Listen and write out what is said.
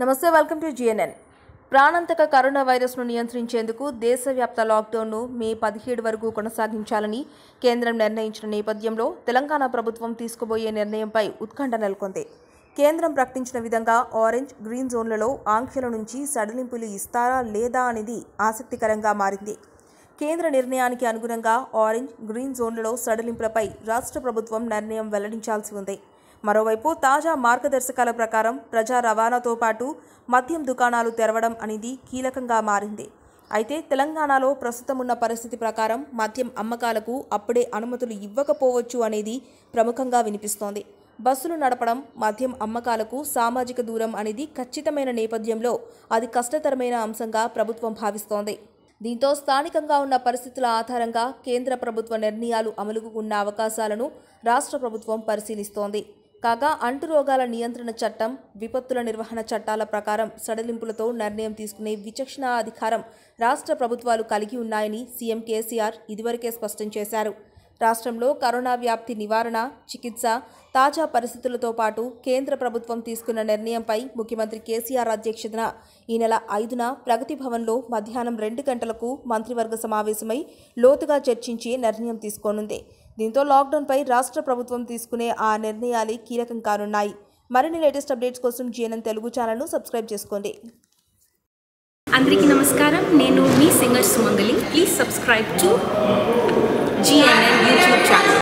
నమస్తే welcome to GNN ప్రాణాంతక corona వైరస్ను నియంత్రించేందుకు దేశవ్యాప్త లాక్డౌన్ను మే పదిహేడు వరకు కొనసాగించాలని కేంద్రం నిర్ణయించిన నేపథ్యంలో తెలంగాణ ప్రభుత్వం తీసుకుబోయే నిర్ణయంపై ఉత్కంఠ నెలకొంది కేంద్రం ప్రకటించిన విధంగా ఆరెంజ్ గ్రీన్ జోన్లలో ఆంక్షల నుంచి సడలింపులు ఇస్తారా లేదా అనేది ఆసక్తికరంగా మారింది కేంద్ర నిర్ణయానికి అనుగుణంగా ఆరెంజ్ గ్రీన్ జోన్లలో సడలింపులపై రాష్ట్ర ప్రభుత్వం నిర్ణయం వెల్లడించాల్సి ఉంది మరోవైపు తాజా మార్గదర్శకాల ప్రకారం ప్రజా రవాణాతో పాటు మద్యం దుకాణాలు తెరవడం అనేది కీలకంగా మారింది అయితే తెలంగాణలో ప్రస్తుతం ఉన్న పరిస్థితి ప్రకారం మద్యం అమ్మకాలకు అప్పుడే అనుమతులు ఇవ్వకపోవచ్చు అనేది ప్రముఖంగా వినిపిస్తోంది బస్సులు నడపడం మద్యం అమ్మకాలకు సామాజిక దూరం అనేది ఖచ్చితమైన నేపథ్యంలో అది కష్టతరమైన అంశంగా ప్రభుత్వం భావిస్తోంది దీంతో స్థానికంగా ఉన్న పరిస్థితుల ఆధారంగా కేంద్ర ప్రభుత్వ నిర్ణయాలు అమలుకు ఉన్న అవకాశాలను రాష్ట్ర ప్రభుత్వం పరిశీలిస్తోంది కాగా అంటు రోగాల నియంత్రణ చట్టం విపత్తుల నిర్వహణ చట్టాల ప్రకారం సడలింపులతో నిర్ణయం తీసుకునే విచక్షణా అధికారం రాష్ట్ర ప్రభుత్వాలు కలిగి ఉన్నాయని సీఎం కేసీఆర్ ఇదివరకే స్పష్టం చేశారు రాష్ట్రంలో కరోనా వ్యాప్తి నివారణ చికిత్స తాజా పరిస్థితులతో పాటు కేంద్ర ప్రభుత్వం తీసుకున్న నిర్ణయంపై ముఖ్యమంత్రి కేసీఆర్ అధ్యక్షతన ఈ నెల ఐదున ప్రగతి భవన్లో మధ్యాహ్నం రెండు గంటలకు మంత్రివర్గ సమావేశమై లోతుగా చర్చించి నిర్ణయం తీసుకోనుంది దీంతో లాక్డౌన్పై రాష్ట్ర ప్రభుత్వం తీసుకునే ఆ నిర్ణయాలే కీలకం కానున్నాయి మరిన్ని లేటెస్ట్ అప్డేట్స్ కోసం జీఎన్ఎన్ తెలుగు ఛానల్ను సబ్స్క్రైబ్ చేసుకోండి అందరికీ నమస్కారం నేను మీ singer Sumangali please subscribe to GNN YouTube channel.